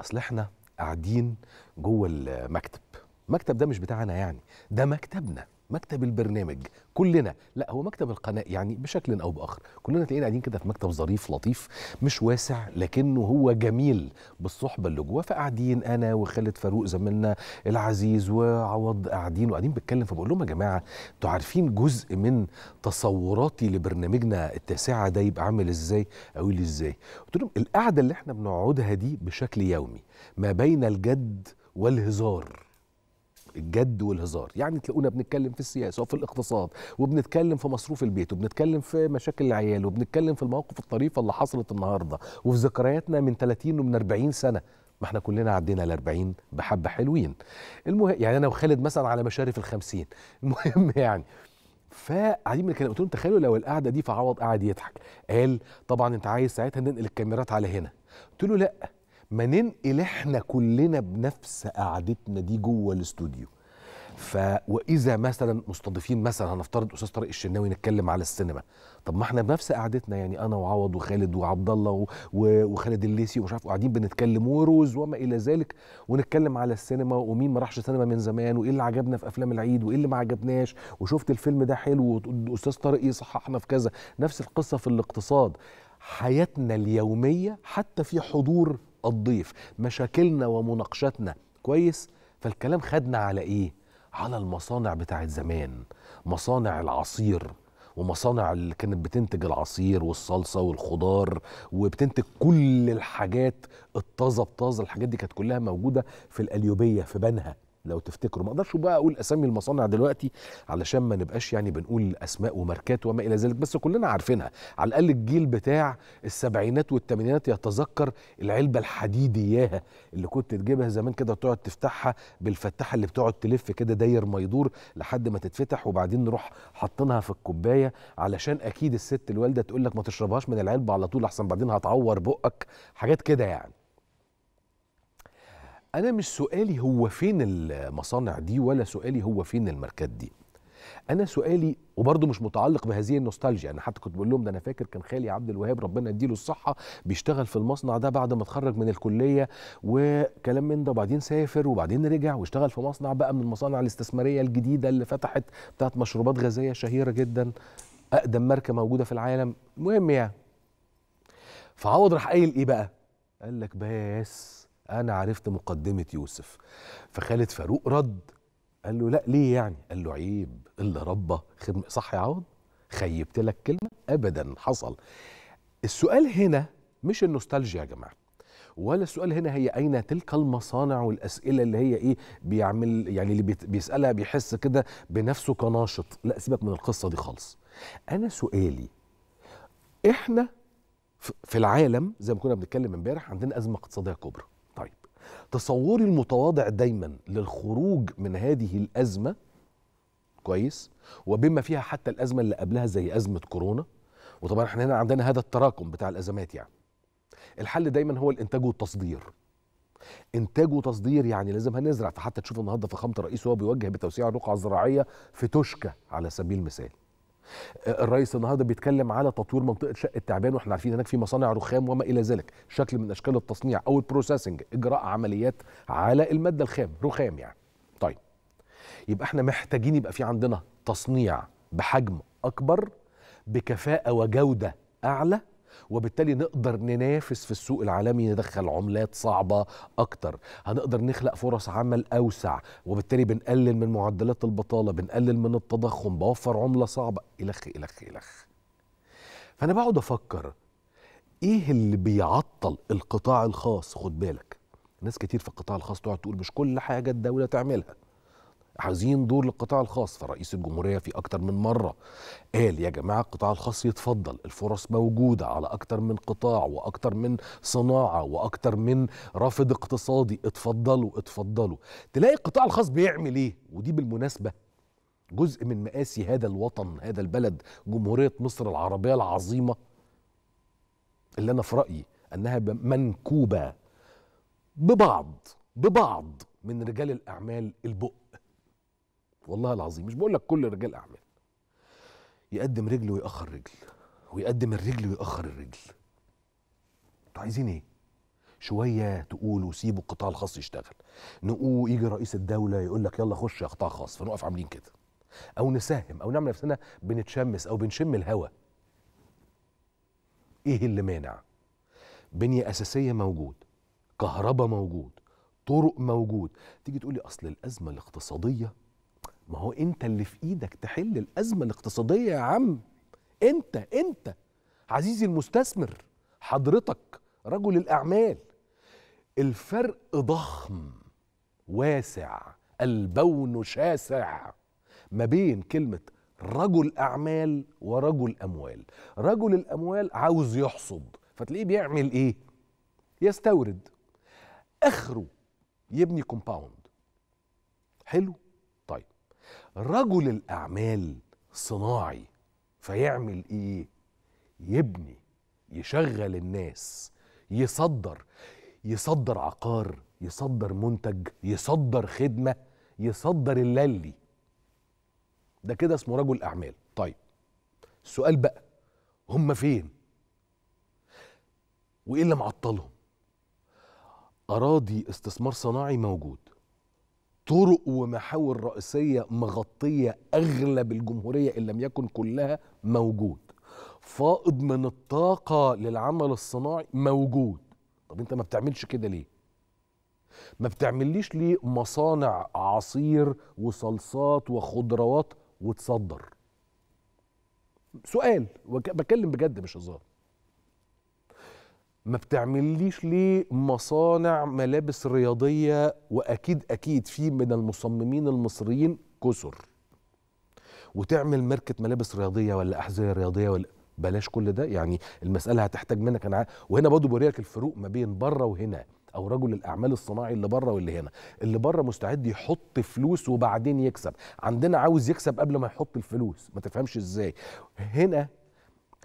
اصل احنا قاعدين جوه المكتب المكتب ده مش بتاعنا يعني ده مكتبنا مكتب البرنامج كلنا لا هو مكتب القناه يعني بشكل او باخر كلنا تلاقينا قاعدين كده في مكتب ظريف لطيف مش واسع لكنه هو جميل بالصحبه اللي جواه فقاعدين انا وخالد فاروق زميلنا العزيز وعوض قاعدين وقاعدين بتكلم فبقول لهم يا جماعه انتوا عارفين جزء من تصوراتي لبرنامجنا التاسعه ده يبقى عامل ازاي اقول ازاي قلت لهم القعده اللي احنا بنقعدها دي بشكل يومي ما بين الجد والهزار الجد والهزار يعني تلاقونا بنتكلم في السياسه وفي الاقتصاد وبنتكلم في مصروف البيت وبنتكلم في مشاكل العيال وبنتكلم في المواقف الطريفه اللي حصلت النهارده وفي ذكرياتنا من 30 ومن 40 سنه ما احنا كلنا عدينا ال 40 بحبه حلوين المهم يعني انا وخالد مثلا على مشارف ال 50 المهم يعني فقاعدين بنتكلم قلت لهم تخيلوا لو القعده دي فعوض قاعد يضحك قال طبعا انت عايز ساعتها ننقل الكاميرات على هنا قلت له لا ما ننقل احنا كلنا بنفس قعدتنا دي جوه الاستوديو ف واذا مثلا مستضيفين مثلا هنفترض استاذ طارق الشناوي نتكلم على السينما طب ما احنا بنفس قعدتنا يعني انا وعوض وخالد وعبد الله و... وخالد الليسي ومش عارف قاعدين بنتكلم وروز وما الى ذلك ونتكلم على السينما ومين ما راحش سينما من زمان وايه اللي عجبنا في افلام العيد وايه اللي ما عجبناش وشفت الفيلم ده حلو واستاذ طارق يصححنا في كذا نفس القصه في الاقتصاد حياتنا اليوميه حتى في حضور الضيف مشاكلنا ومناقشاتنا كويس فالكلام خدنا على ايه على المصانع بتاعت زمان مصانع العصير ومصانع اللي كانت بتنتج العصير والصلصه والخضار وبتنتج كل الحاجات الطازه بطازه الحاجات دي كانت كلها موجوده في القليوبيه في بنها لو تفتكروا ما اقدرش بقى اقول اسامي المصانع دلوقتي علشان ما نبقاش يعني بنقول اسماء وماركات وما الى ذلك بس كلنا عارفينها على الاقل الجيل بتاع السبعينات والثمانينات يتذكر العلبه الحديدياها اللي كنت تجيبها زمان كده وتقعد تفتحها بالفتحه اللي بتقعد تلف كده داير ما يدور لحد ما تتفتح وبعدين نروح حاطينها في الكوبايه علشان اكيد الست الوالده تقول لك ما تشربهاش من العلبه على طول احسن بعدين هتعور بقك حاجات كده يعني انا مش سؤالي هو فين المصانع دي ولا سؤالي هو فين الماركات دي انا سؤالي وبرضه مش متعلق بهذه النوستالجيا انا حتى كنت بقول لهم ده انا فاكر كان خالي عبد الوهاب ربنا يديله الصحه بيشتغل في المصنع ده بعد ما اتخرج من الكليه وكلام من ده وبعدين سافر وبعدين رجع واشتغل في مصنع بقى من المصانع الاستثماريه الجديده اللي فتحت بتاعت مشروبات غازيه شهيره جدا اقدم ماركه موجوده في العالم مهم يعني فعوض راح قايل ايه بقى قال لك بس انا عرفت مقدمه يوسف فخالد فاروق رد قال له لا ليه يعني قال له عيب الا ربه خدمة صح يا عوض خيبت لك كلمه ابدا حصل السؤال هنا مش النوستالجيا يا جماعه ولا السؤال هنا هي اين تلك المصانع والاسئله اللي هي ايه بيعمل يعني اللي بيسالها بيحس كده بنفسه كناشط لا سيبك من القصه دي خالص انا سؤالي احنا في العالم زي ما كنا بنتكلم امبارح عندنا ازمه اقتصاديه كبرى تصوري المتواضع دايما للخروج من هذه الازمه كويس وبما فيها حتى الازمه اللي قبلها زي ازمه كورونا وطبعا احنا هنا عندنا هذا التراكم بتاع الازمات يعني الحل دايما هو الانتاج والتصدير انتاج وتصدير يعني لازم هنزرع فحتى تشوف النهارده فخامه الرئيس وهو بيوجه بتوسيع الرقعه الزراعيه في توشكا على سبيل المثال الرئيس النهارده بيتكلم على تطوير منطقه شق التعبان واحنا عارفين هناك في مصانع رخام وما الى ذلك شكل من اشكال التصنيع او البروسيسنج اجراء عمليات على الماده الخام رخام يعني طيب يبقى احنا محتاجين يبقى في عندنا تصنيع بحجم اكبر بكفاءه وجوده اعلى وبالتالي نقدر ننافس في السوق العالمي ندخل عملات صعبة أكتر هنقدر نخلق فرص عمل أوسع وبالتالي بنقلل من معدلات البطالة بنقلل من التضخم بوفر عملة صعبة إلخ إلخ إلخ فأنا بقعد أفكر إيه اللي بيعطل القطاع الخاص خد بالك ناس كتير في القطاع الخاص تقعد تقول مش كل حاجة الدولة تعملها عايزين دور للقطاع الخاص فرئيس الجمهوريه في اكتر من مره قال يا جماعه القطاع الخاص يتفضل الفرص موجوده على اكتر من قطاع واكتر من صناعه واكتر من رافد اقتصادي اتفضلوا اتفضلوا تلاقي القطاع الخاص بيعمل ايه ودي بالمناسبه جزء من مقاسي هذا الوطن هذا البلد جمهوريه مصر العربيه العظيمه اللي انا في رايي انها منكوبه ببعض ببعض من رجال الاعمال البؤ والله العظيم مش بقول لك كل رجال اعمال يقدم رجل ويأخر رجل ويقدم الرجل ويأخر الرجل انتوا عايزين ايه شويه تقولوا سيبوا القطاع الخاص يشتغل نقول يجي رئيس الدوله يقول لك يلا خش يا قطاع خاص فنقف عاملين كده او نساهم او نعمل نفسنا بنتشمس او بنشم الهوا ايه اللي مانع بنيه اساسيه موجود كهرباء موجود طرق موجود تيجي تقولي اصل الازمه الاقتصاديه ما هو انت اللي في ايدك تحل الازمه الاقتصاديه يا عم انت انت عزيزي المستثمر حضرتك رجل الاعمال الفرق ضخم واسع البون شاسع ما بين كلمه رجل اعمال ورجل اموال رجل الاموال عاوز يحصد فتلاقيه بيعمل ايه يستورد اخره يبني كومباوند حلو رجل الاعمال صناعي فيعمل ايه يبني يشغل الناس يصدر يصدر عقار يصدر منتج يصدر خدمه يصدر اللي ده كده اسمه رجل اعمال طيب السؤال بقى هم فين وايه اللي معطلهم اراضي استثمار صناعي موجود طرق ومحاور رئيسيه مغطيه اغلب الجمهوريه ان لم يكن كلها موجود فائض من الطاقه للعمل الصناعي موجود طب انت ما بتعملش كده ليه ما بتعمليش ليه مصانع عصير وصلصات وخضروات وتصدر سؤال بكلم بجد مش هزار ما بتعمليش ليه مصانع ملابس رياضيه واكيد اكيد في من المصممين المصريين كسر وتعمل ماركه ملابس رياضيه ولا احذيه رياضيه ولا بلاش كل ده يعني المساله هتحتاج منك انا وهنا برضه بوريك الفروق ما بين بره وهنا او رجل الاعمال الصناعي اللي بره واللي هنا اللي بره مستعد يحط فلوس وبعدين يكسب عندنا عاوز يكسب قبل ما يحط الفلوس ما تفهمش ازاي هنا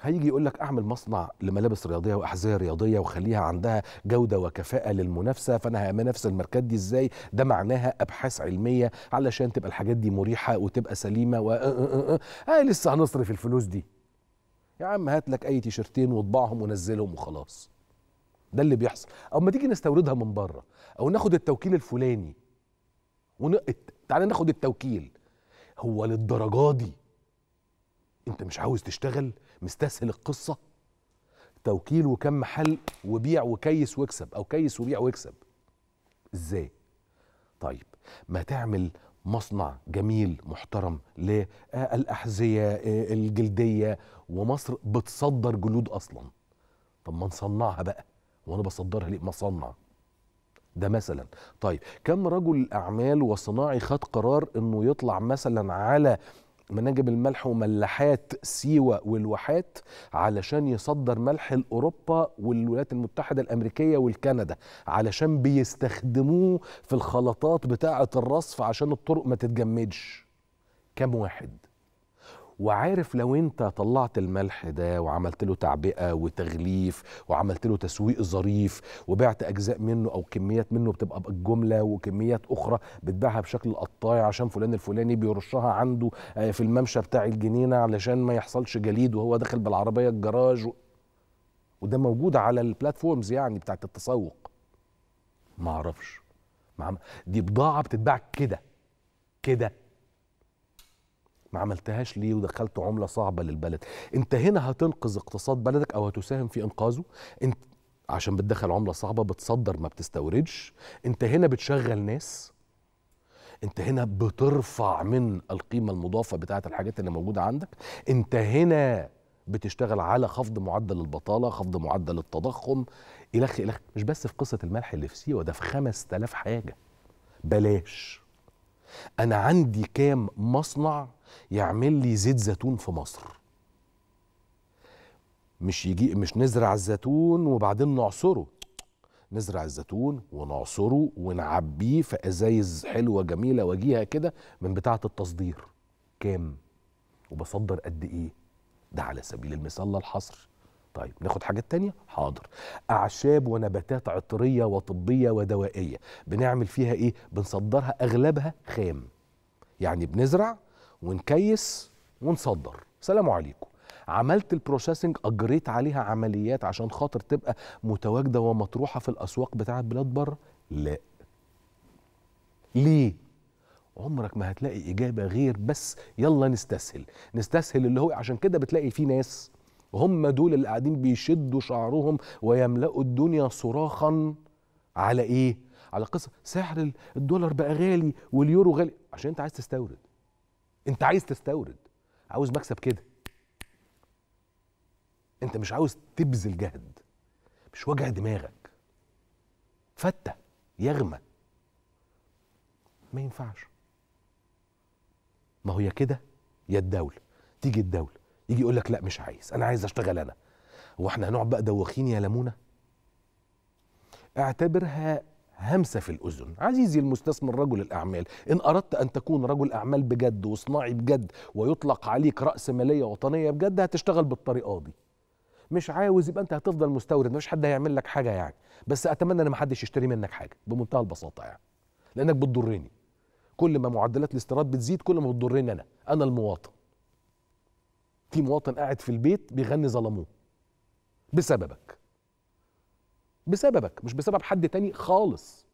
هيجي يقول لك اعمل مصنع لملابس رياضيه واحذيه رياضيه وخليها عندها جوده وكفاءه للمنافسه فانا هنافس الماركات دي ازاي ده معناها ابحاث علميه علشان تبقى الحاجات دي مريحه وتبقى سليمه و آه لسه هنصرف الفلوس دي يا عم هات لك اي تيشرتين واطبعهم ونزلهم وخلاص ده اللي بيحصل او ما تيجي نستوردها من بره او ناخد التوكيل الفلاني ون... تعالى ناخد التوكيل هو للدرجه دي انت مش عاوز تشتغل مستسهل القصه توكيل وكم محل وبيع وكيس واكسب او كيس وبيع واكسب ازاي طيب ما تعمل مصنع جميل محترم للأحذية الجلدية ومصر بتصدر جلود أصلا طب ما نصنعها بقى وأنا بصدرها ليه ما ده مثلا طيب كم رجل أعمال وصناعي خد قرار أنه يطلع مثلا على مناجم الملح وملاحات سيوة والواحات علشان يصدر ملح لأوروبا والولايات المتحدة الأمريكية والكندا علشان بيستخدموه في الخلطات بتاعة الرصف عشان الطرق ما تتجمدش كم واحد وعارف لو انت طلعت الملح ده وعملت له تعبئه وتغليف وعملت له تسويق ظريف وبعت اجزاء منه او كميات منه بتبقى بالجمله وكميات اخرى بتبيعها بشكل قطاعي عشان فلان الفلاني بيرشها عنده آه، في الممشى بتاع الجنينه علشان ما يحصلش جليد وهو داخل بالعربيه الجراج و... وده موجود على البلاتفورمز يعني بتاعت التسوق ما اعرفش دي بضاعه بتتباع كده كده ما عملتهاش ليه ودخلت عمله صعبه للبلد انت هنا هتنقذ اقتصاد بلدك او هتساهم في انقاذه انت عشان بتدخل عمله صعبه بتصدر ما بتستوردش انت هنا بتشغل ناس انت هنا بترفع من القيمه المضافه بتاعه الحاجات اللي موجوده عندك انت هنا بتشتغل على خفض معدل البطاله خفض معدل التضخم الخ الخ مش بس في قصه الملح اللي في سيوه ده في 5000 حاجه بلاش انا عندي كام مصنع يعمل لي زيت زيتون في مصر مش يجي مش نزرع الزيتون وبعدين نعصره نزرع الزيتون ونعصره ونعبيه في ازايز حلوه جميله وجيهه كده من بتاعه التصدير كام وبصدر قد ايه ده على سبيل المثال لا الحصر طيب ناخد حاجة تانية حاضر أعشاب ونباتات عطرية وطبية ودوائية بنعمل فيها إيه بنصدرها أغلبها خام يعني بنزرع ونكيس ونصدر سلام عليكم عملت البروسيسنج اجريت عليها عمليات عشان خاطر تبقى متواجده ومطروحه في الاسواق بتاعه بلاد بره لا ليه عمرك ما هتلاقي اجابه غير بس يلا نستسهل نستسهل اللي هو عشان كده بتلاقي في ناس هم دول اللي قاعدين بيشدوا شعرهم ويملأوا الدنيا صراخا على ايه على قصه سعر الدولار بقى غالي واليورو غالي عشان انت عايز تستورد انت عايز تستورد عاوز مكسب كده انت مش عاوز تبذل جهد مش وجع دماغك فتة يغمى ما ينفعش ما هو يا كده يا الدولة تيجي الدولة يجي يقول لك لا مش عايز انا عايز اشتغل انا هو احنا هنقعد بقى دوخين يا لمونة اعتبرها همسة في الأذن عزيزي المستثمر رجل الأعمال إن أردت أن تكون رجل أعمال بجد وصناعي بجد ويطلق عليك رأس مالية وطنية بجد هتشتغل بالطريقة دي مش عاوز يبقى انت هتفضل مستورد مش حد هيعمل لك حاجه يعني بس اتمنى ان محدش يشتري منك حاجه بمنتهى البساطه يعني لانك بتضرني كل ما معدلات الاستيراد بتزيد كل ما بتضرني انا انا المواطن في مواطن قاعد في البيت بيغني ظلموه بسببك بسببك مش بسبب حد تاني خالص